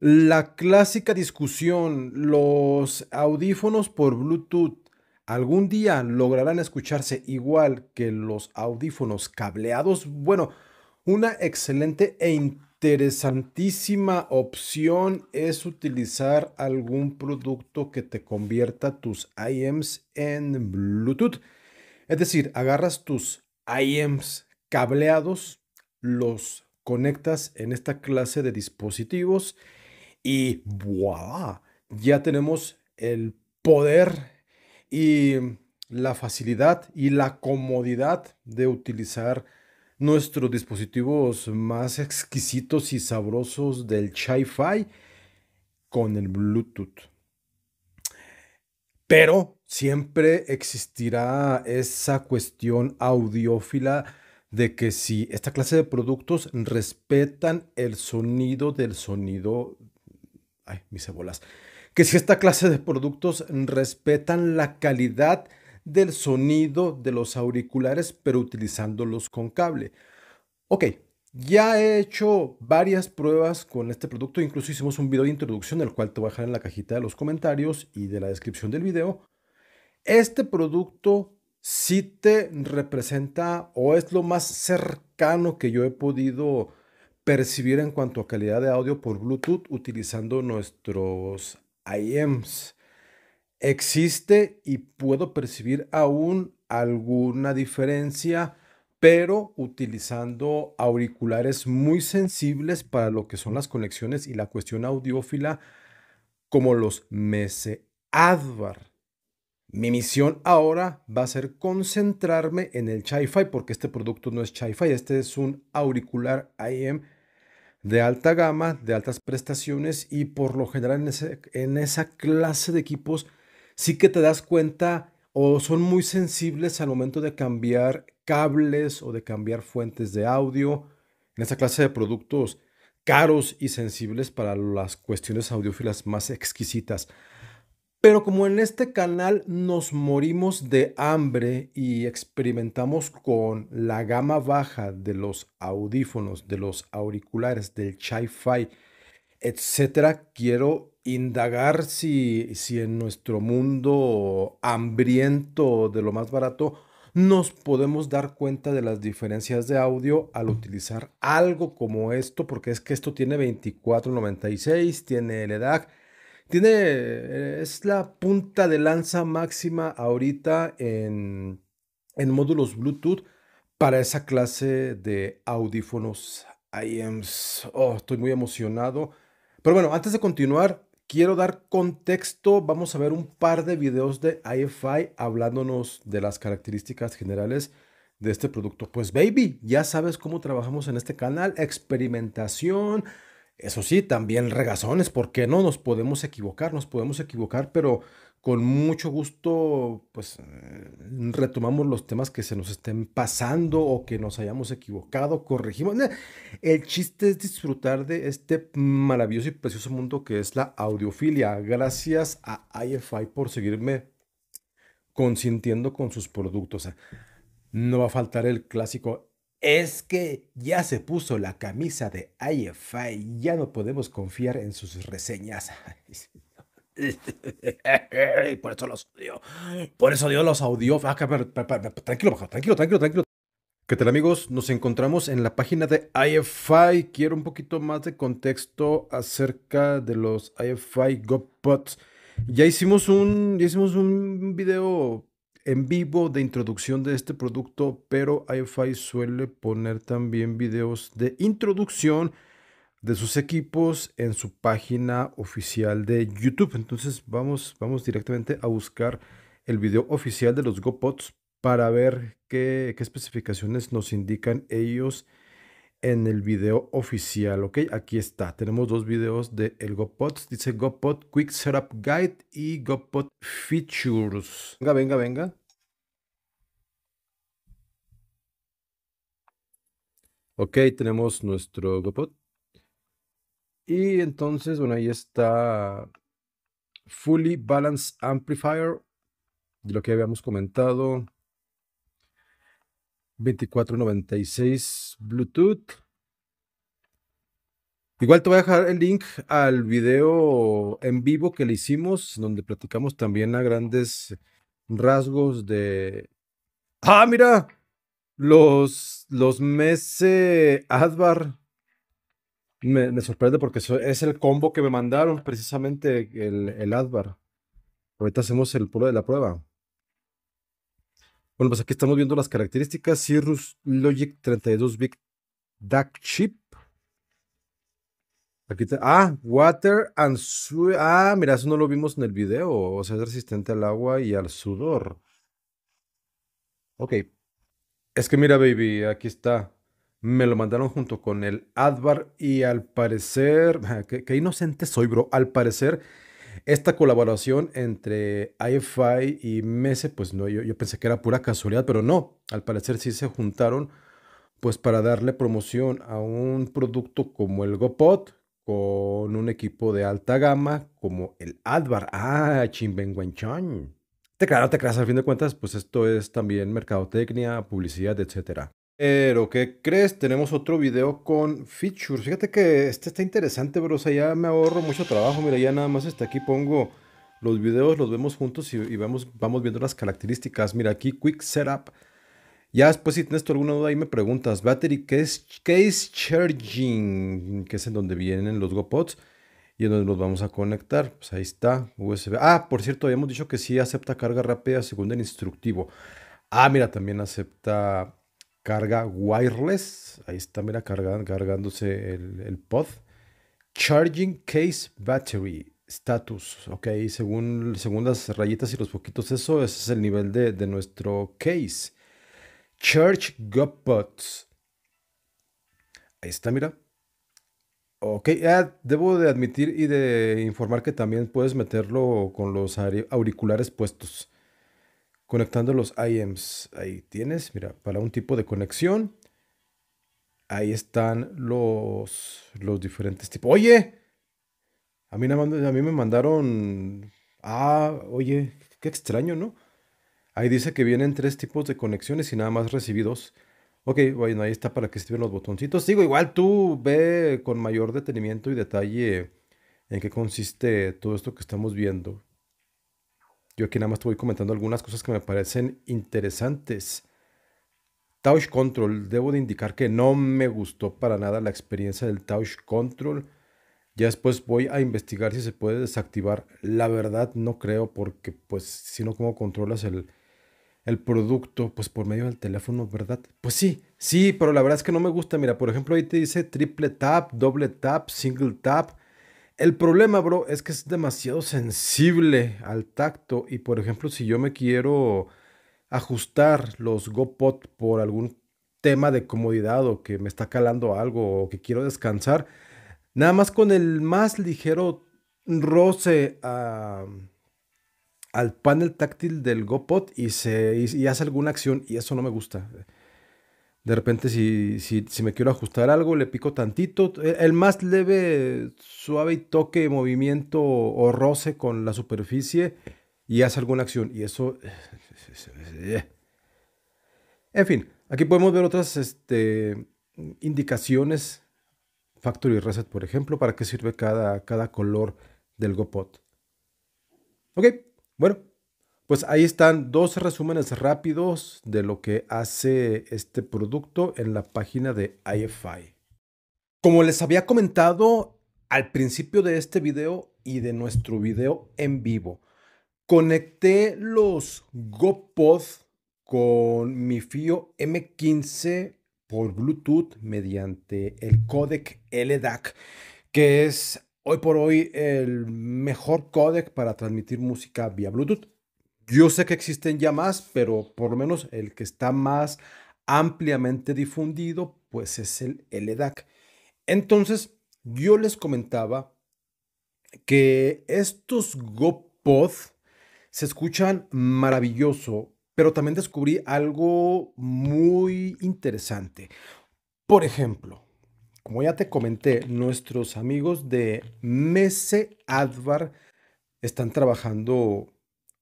La clásica discusión, los audífonos por Bluetooth, ¿algún día lograrán escucharse igual que los audífonos cableados? Bueno, una excelente e interesantísima opción es utilizar algún producto que te convierta tus IMs en Bluetooth. Es decir, agarras tus IEMs cableados, los conectas en esta clase de dispositivos y voilà, ya tenemos el poder y la facilidad y la comodidad de utilizar nuestros dispositivos más exquisitos y sabrosos del Chi-Fi con el Bluetooth. Pero siempre existirá esa cuestión audiófila de que si esta clase de productos respetan el sonido del sonido ay, mis cebolas, que si esta clase de productos respetan la calidad del sonido de los auriculares, pero utilizándolos con cable. Ok, ya he hecho varias pruebas con este producto, incluso hicimos un video de introducción, el cual te voy a dejar en la cajita de los comentarios y de la descripción del video. Este producto sí te representa o es lo más cercano que yo he podido percibir en cuanto a calidad de audio por Bluetooth utilizando nuestros IEMs. Existe y puedo percibir aún alguna diferencia, pero utilizando auriculares muy sensibles para lo que son las conexiones y la cuestión audiófila, como los Mese Advar. Mi misión ahora va a ser concentrarme en el Chi-Fi, porque este producto no es Chi-Fi, este es un auricular IEM de alta gama, de altas prestaciones y por lo general en, esa clase de equipos sí que te das cuenta o son muy sensibles al momento de cambiar cables o de cambiar fuentes de audio. En esa clase de productos caros y sensibles para las cuestiones audiófilas más exquisitas. Pero como en este canal nos morimos de hambre y experimentamos con la gama baja de los audífonos, de los auriculares, del chi-fi, etcétera, quiero indagar si, si en nuestro mundo hambriento de lo más barato nos podemos dar cuenta de las diferencias de audio al utilizar algo como esto, porque es que esto tiene 2496, tiene el EDAC, tiene, eh, es la punta de lanza máxima ahorita en, en módulos Bluetooth para esa clase de audífonos IMs. Oh, estoy muy emocionado. Pero bueno, antes de continuar, quiero dar contexto. Vamos a ver un par de videos de IFI hablándonos de las características generales de este producto. Pues baby, ya sabes cómo trabajamos en este canal. Experimentación, eso sí, también regazones, porque no nos podemos equivocar, nos podemos equivocar, pero con mucho gusto, pues eh, retomamos los temas que se nos estén pasando o que nos hayamos equivocado, corregimos. El chiste es disfrutar de este maravilloso y precioso mundo que es la audiofilia. Gracias a IFI por seguirme consintiendo con sus productos. No va a faltar el clásico, es que ya se puso la camisa de IFI, ya no podemos confiar en sus reseñas. Por eso los odio. Por eso Dios los audio. Ah, tranquilo, tranquilo, tranquilo, tranquilo. ¿Qué tal amigos? Nos encontramos en la página de IFI. Quiero un poquito más de contexto acerca de los IFI GoPods. Ya hicimos un, ya hicimos un video en vivo de introducción de este producto, pero iFi suele poner también videos de introducción de sus equipos en su página oficial de YouTube. Entonces vamos, vamos directamente a buscar el video oficial de los GoPods para ver qué, qué especificaciones nos indican ellos en el video oficial, ¿ok? Aquí está, tenemos dos videos de el GoPod, dice GoPod Quick Setup Guide y GoPod Features. Venga, venga, venga. Ok, tenemos nuestro GoPod. Y entonces, bueno, ahí está Fully Balanced Amplifier, de lo que habíamos comentado. 2496 Bluetooth. Igual te voy a dejar el link al video en vivo que le hicimos, donde platicamos también a grandes rasgos de. ¡Ah, mira! Los, los Mese Advar. Me, sorprende porque es el combo que me mandaron precisamente el, el Advar. Ahorita hacemos el de la prueba. Bueno, pues aquí estamos viendo las características. Cirrus Logic 32 Big DAC Chip. Aquí está. Ah, water and sweat. Ah, mira, eso no lo vimos en el video. O sea, es resistente al agua y al sudor. Ok. Es que mira, baby, aquí está. Me lo mandaron junto con el Advar y al parecer. Qué, qué inocente soy, bro. Al parecer esta colaboración entre IFI y Mese, pues no, yo, pensé que era pura casualidad, pero no, al parecer sí se juntaron pues para darle promoción a un producto como el GoPod, con un equipo de alta gama como el Advar. Ah, Ben Te claro, te creas, al fin de cuentas, pues esto es también mercadotecnia, publicidad, etcétera. Pero, ¿qué crees? Tenemos otro video con features. Fíjate que este está interesante, bro. O sea, ya me ahorro mucho trabajo. Mira, ya nada más está aquí pongo los videos, los vemos juntos y, vamos, vamos, viendo las características. Mira, aquí Quick Setup. Ya después si tienes alguna duda ahí me preguntas. Battery Case, case Charging, que es en donde vienen los GoPods y en donde los vamos a conectar. Pues ahí está, USB. Ah, por cierto, habíamos dicho que sí acepta carga rápida según el instructivo. Ah, mira, también acepta carga wireless, ahí está, mira, cargándose el, pod. Charging case battery status, ok, según, según las rayitas y los poquitos, eso es el nivel de, nuestro case. Church pods, Ahí está, mira. Ok, ah, debo de admitir y de informar que también puedes meterlo con los auriculares puestos conectando los IMs, Ahí tienes, mira, para un tipo de conexión. Ahí están los, los diferentes tipos. Oye, a mí, a mí me mandaron... Ah, oye, qué extraño, ¿no? Ahí dice que vienen tres tipos de conexiones y nada más recibidos. Ok, bueno, ahí está para que estén los botoncitos. Digo, igual tú ve con mayor detenimiento y detalle en qué consiste todo esto que estamos viendo. Yo aquí nada más te voy comentando algunas cosas que me parecen interesantes. Touch Control, debo de indicar que no me gustó para nada la experiencia del Touch Control. Ya después voy a investigar si se puede desactivar. La verdad no creo porque pues si no, ¿cómo controlas el, el producto? Pues por medio del teléfono, ¿verdad? Pues sí, sí, pero la verdad es que no me gusta. Mira, por ejemplo, ahí te dice triple tap, doble tap, single tap. El problema, bro, es que es demasiado sensible al tacto y, por ejemplo, si yo me quiero ajustar los GoPod por algún tema de comodidad o que me está calando algo o que quiero descansar, nada más con el más ligero roce al panel táctil del GoPod y, se, y hace alguna acción y eso no me gusta. De repente, si, me quiero ajustar algo, le pico tantito. E, el más leve, suave y toque, movimiento o roce con la superficie y hace alguna acción. Y eso... Eh, eh, eh. En fin, aquí podemos ver otras este, indicaciones. Factory Reset, por ejemplo, para qué sirve cada, cada color del GoPod. Ok, bueno, pues ahí están dos resúmenes rápidos de lo que hace este producto en la página de IFI. Como les había comentado al principio de este video y de nuestro video en vivo, conecté los GoPod con mi FIO M15 por Bluetooth mediante el codec LDAC, que es hoy por hoy el mejor codec para transmitir música vía Bluetooth. Yo sé que existen ya más, pero por lo menos el que está más ampliamente difundido, pues es el edac e Entonces, yo les comentaba que estos GoPod se escuchan maravilloso, pero también descubrí algo muy interesante. Por ejemplo, como ya te comenté, nuestros amigos de Mese Advar están trabajando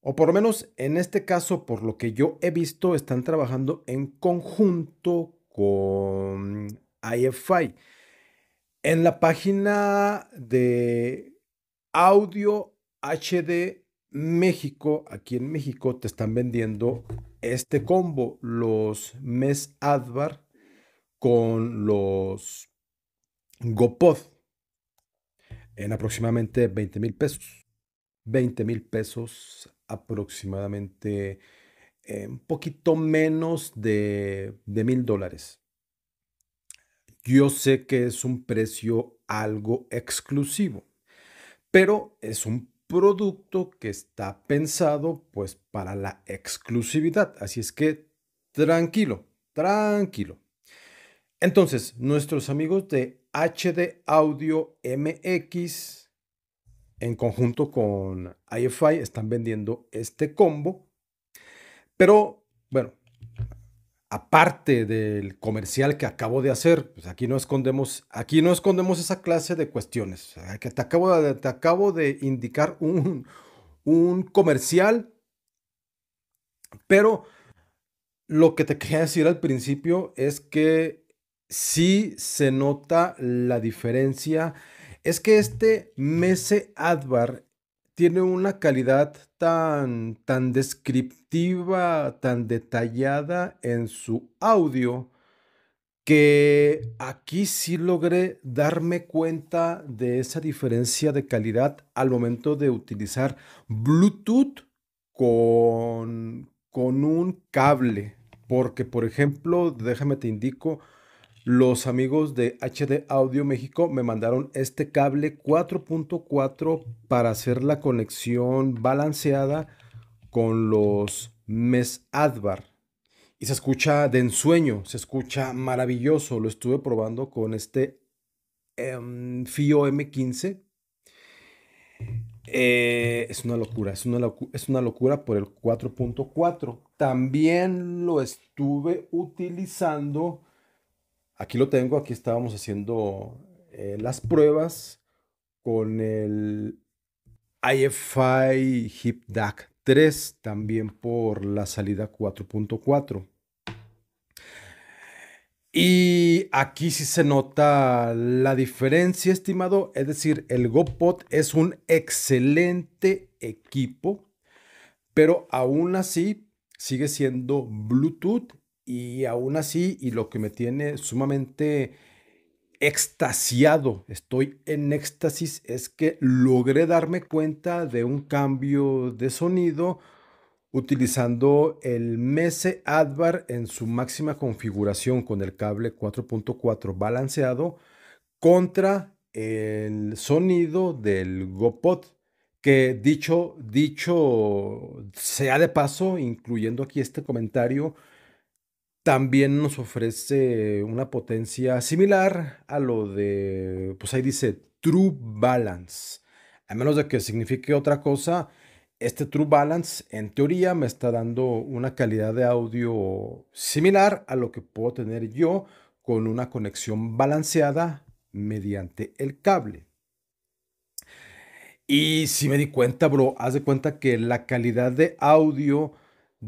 o por lo menos en este caso, por lo que yo he visto, están trabajando en conjunto con IFI. En la página de Audio HD México, aquí en México, te están vendiendo este combo, los Mes Advar con los GoPod, en aproximadamente 20 mil pesos. 20 mil pesos aproximadamente eh, un poquito menos de mil dólares. Yo sé que es un precio algo exclusivo, pero es un producto que está pensado pues para la exclusividad. Así es que tranquilo, tranquilo. Entonces, nuestros amigos de HD Audio MX en conjunto con IFI están vendiendo este combo. Pero bueno, aparte del comercial que acabo de hacer, pues aquí no escondemos, aquí no escondemos esa clase de cuestiones. Que te acabo de, te acabo de indicar un, un comercial, pero lo que te quería decir al principio es que sí se nota la diferencia es que este Mese Advar tiene una calidad tan, descriptiva, tan detallada en su audio, que aquí sí logré darme cuenta de esa diferencia de calidad al momento de utilizar Bluetooth con, con un cable. Porque, por ejemplo, déjame te indico, los amigos de HD Audio México me mandaron este cable 4.4 para hacer la conexión balanceada con los Mes Advar. Y se escucha de ensueño, se escucha maravilloso. Lo estuve probando con este em, FIO M15. Eh, es una locura, es es una locura por el 4.4. También lo estuve utilizando Aquí lo tengo, aquí estábamos haciendo eh, las pruebas con el IFI DAC 3, también por la salida 4.4. Y aquí sí se nota la diferencia, estimado. Es decir, el GoPod es un excelente equipo, pero aún así sigue siendo Bluetooth y aún así, y lo que me tiene sumamente extasiado, estoy en éxtasis, es que logré darme cuenta de un cambio de sonido utilizando el Mese Advar en su máxima configuración con el cable 4.4 balanceado contra el sonido del GoPod que dicho dicho sea de paso incluyendo aquí este comentario también nos ofrece una potencia similar a lo de, pues ahí dice True Balance. A menos de que signifique otra cosa, este True Balance en teoría me está dando una calidad de audio similar a lo que puedo tener yo con una conexión balanceada mediante el cable. Y si me di cuenta, bro, haz de cuenta que la calidad de audio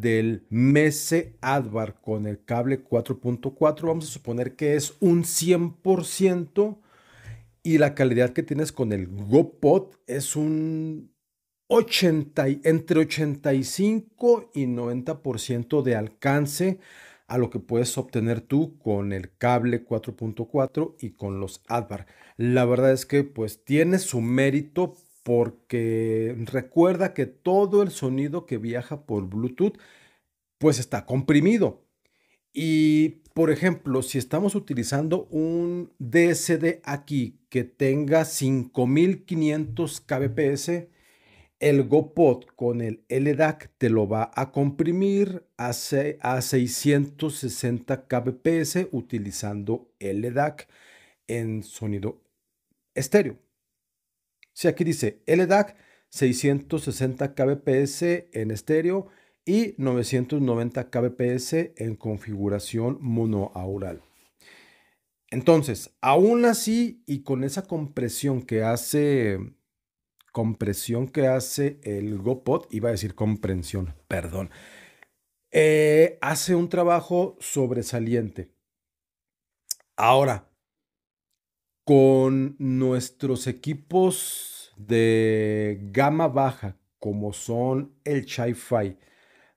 del Mese Advar con el cable 4.4. Vamos a suponer que es un 100% y la calidad que tienes con el GoPod es un 80, entre 85 y 90% de alcance a lo que puedes obtener tú con el cable 4.4 y con los Advar. La verdad es que pues tiene su mérito, porque recuerda que todo el sonido que viaja por Bluetooth pues está comprimido. Y por ejemplo, si estamos utilizando un DSD aquí que tenga 5500 kbps, el GoPod con el LDAC te lo va a comprimir a, 660 kbps utilizando LDAC en sonido estéreo. Si aquí dice LDAC 660 kbps en estéreo y 990 kbps en configuración monoaural. Entonces, aún así y con esa compresión que hace compresión que hace el GoPod, iba a decir comprensión, perdón, eh, hace un trabajo sobresaliente. Ahora, con nuestros equipos de gama baja, como son el Chi-Fi,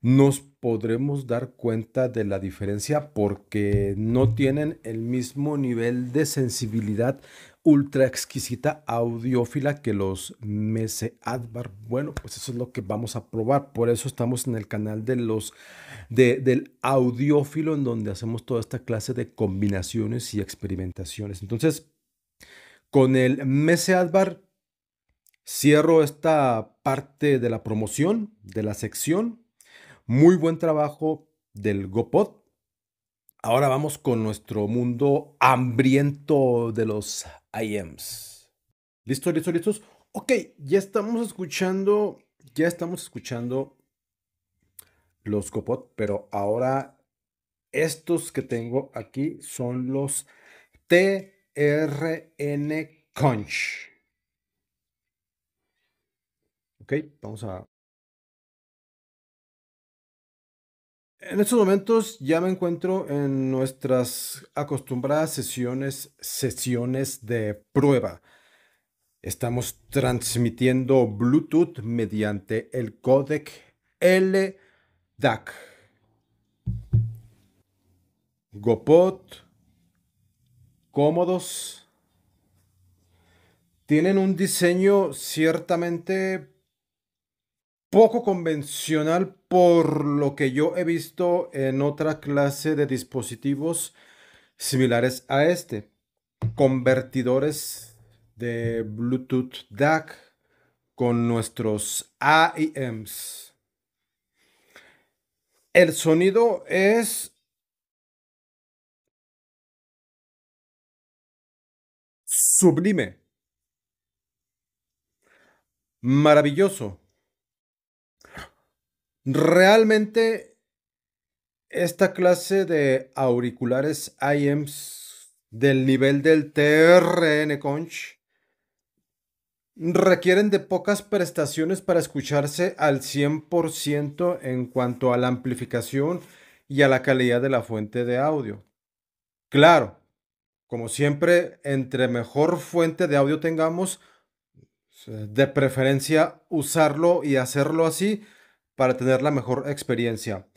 nos podremos dar cuenta de la diferencia porque no tienen el mismo nivel de sensibilidad ultra exquisita audiófila que los Mese Advar. Bueno, pues eso es lo que vamos a probar. Por eso estamos en el canal de los del audiófilo en donde hacemos toda esta clase de combinaciones y experimentaciones. Entonces, con el Mese Advar cierro esta parte de la promoción, de la sección. Muy buen trabajo del GoPod. Ahora vamos con nuestro mundo hambriento de los IMs. ¿Listo, listos, listos? Ok, ya estamos escuchando, ya estamos escuchando los GoPod, pero ahora estos que tengo aquí son los T e rnconch. Ok, vamos a... En estos momentos ya me encuentro en nuestras acostumbradas sesiones, sesiones de prueba. Estamos transmitiendo Bluetooth mediante el codec LDAC. GoPod cómodos. Tienen un diseño ciertamente poco convencional por lo que yo he visto en otra clase de dispositivos similares a este. Convertidores de Bluetooth DAC con nuestros AIMs. El sonido es sublime, maravilloso. Realmente esta clase de auriculares IEMS del nivel del TRN Conch requieren de pocas prestaciones para escucharse al 100% en cuanto a la amplificación y a la calidad de la fuente de audio. Claro, como siempre, entre mejor fuente de audio tengamos, de preferencia usarlo y hacerlo así para tener la mejor experiencia.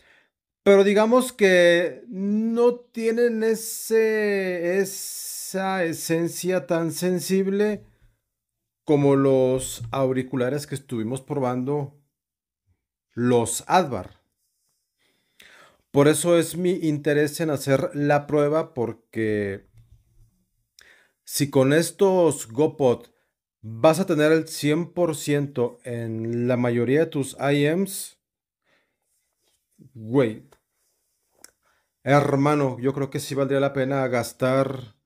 Pero digamos que no tienen esa esencia tan sensible como los auriculares que estuvimos probando, los Advar. Por eso es mi interés en hacer la prueba porque si con estos GoPod vas a tener el 100% en la mayoría de tus IMs, Wait hermano, yo creo que sí valdría la pena gastar,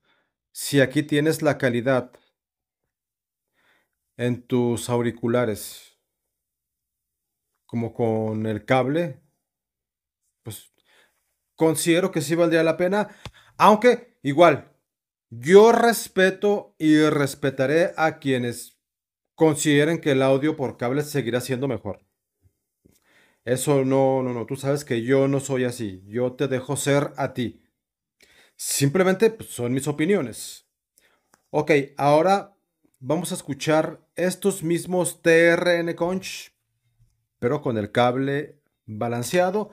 si aquí tienes la calidad en tus auriculares, como con el cable, pues considero que sí valdría la pena, aunque igual, yo respeto y respetaré a quienes consideren que el audio por cable seguirá siendo mejor. Eso no, no, no, tú sabes que yo no soy así, yo te dejo ser a ti. Simplemente pues, son mis opiniones. Ok, ahora vamos a escuchar estos mismos TRN Conch, pero con el cable balanceado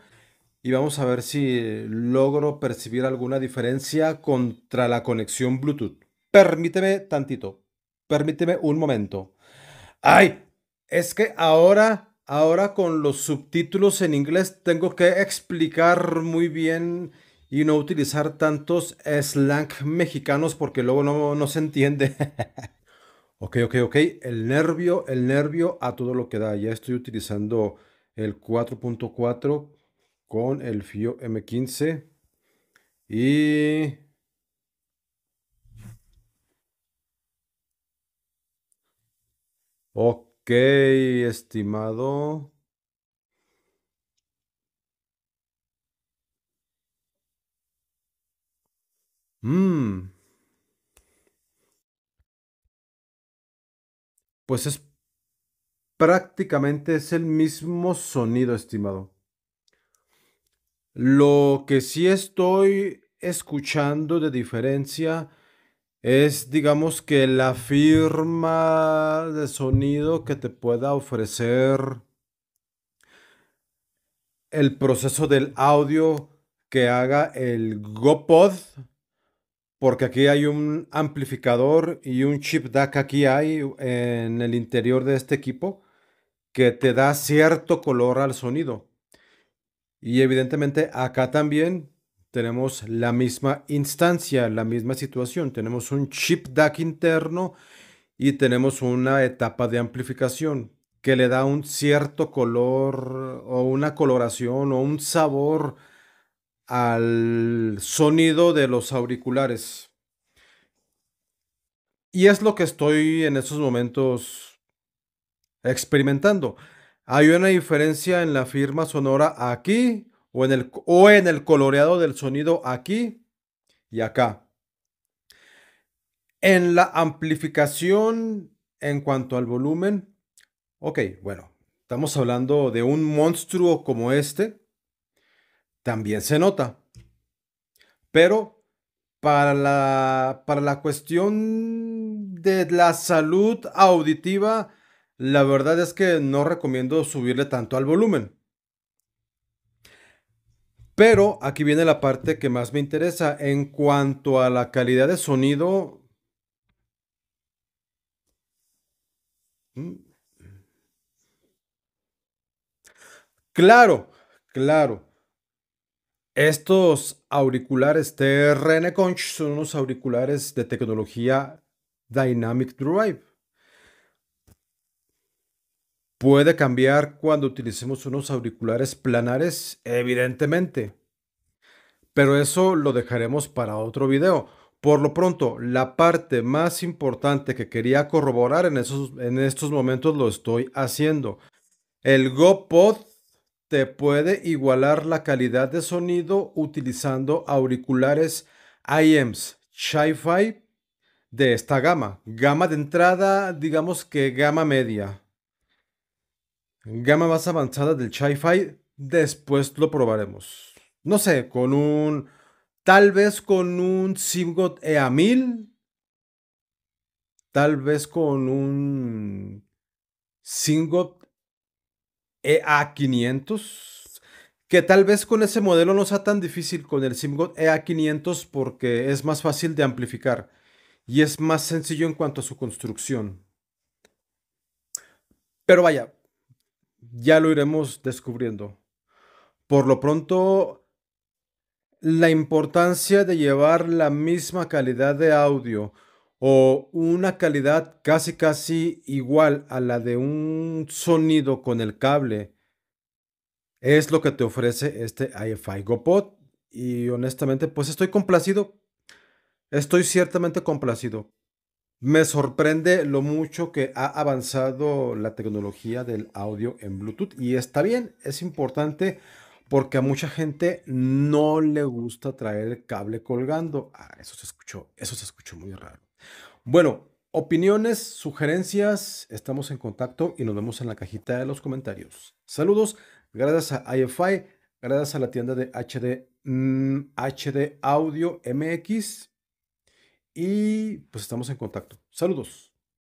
y vamos a ver si logro percibir alguna diferencia contra la conexión Bluetooth. Permíteme tantito, permíteme un momento. ¡Ay! Es que ahora, ahora con los subtítulos en inglés tengo que explicar muy bien y no utilizar tantos slang mexicanos porque luego no, no se entiende. ok, ok, ok. El nervio, el nervio a todo lo que da. Ya estoy utilizando el 4.4 con el FIO M15 y ok estimado mm. pues es prácticamente es el mismo sonido estimado lo que sí estoy escuchando de diferencia es, digamos que la firma de sonido que te pueda ofrecer el proceso del audio que haga el GoPod, porque aquí hay un amplificador y un chip DAC aquí hay en el interior de este equipo que te da cierto color al sonido. Y evidentemente acá también tenemos la misma instancia, la misma situación. Tenemos un chip DAC interno y tenemos una etapa de amplificación que le da un cierto color o una coloración o un sabor al sonido de los auriculares. Y es lo que estoy en estos momentos experimentando. ¿Hay una diferencia en la firma sonora aquí o en el, coloreado del sonido aquí y acá? En la amplificación en cuanto al volumen, ok, bueno, estamos hablando de un monstruo como este, también se nota. Pero para la, para la cuestión de la salud auditiva, la verdad es que no recomiendo subirle tanto al volumen. Pero aquí viene la parte que más me interesa. En cuanto a la calidad de sonido... Claro, claro. Estos auriculares TRN Conch son unos auriculares de tecnología Dynamic Drive. ¿Puede cambiar cuando utilicemos unos auriculares planares? Evidentemente. Pero eso lo dejaremos para otro video. Por lo pronto, la parte más importante que quería corroborar en, estos momentos lo estoy haciendo. El GoPod te puede igualar la calidad de sonido utilizando auriculares IEMS Chi-Fi de esta gama. Gama de entrada, digamos que gama media gama más avanzada del Chi-Fi, después lo probaremos. No sé, con un. Tal vez con un Simgot EA1000. Tal vez con un Simgot EA500. Que tal vez con ese modelo no sea tan difícil con el Simgot EA500 porque es más fácil de amplificar y es más sencillo en cuanto a su construcción. Pero vaya, ya lo iremos descubriendo. Por lo pronto, la importancia de llevar la misma calidad de audio o una calidad casi casi igual a la de un sonido con el cable es lo que te ofrece este iFi GoPod y honestamente pues estoy complacido. Estoy ciertamente complacido. Me sorprende lo mucho que ha avanzado la tecnología del audio en Bluetooth. Y está bien, es importante porque a mucha gente no le gusta traer el cable colgando. Ah, eso se escuchó, eso se escuchó muy raro. Bueno, opiniones, sugerencias, estamos en contacto y nos vemos en la cajita de los comentarios. Saludos, gracias a IFI, gracias a la tienda de HD, mm, HD Audio MX y pues estamos en contacto. Saludos.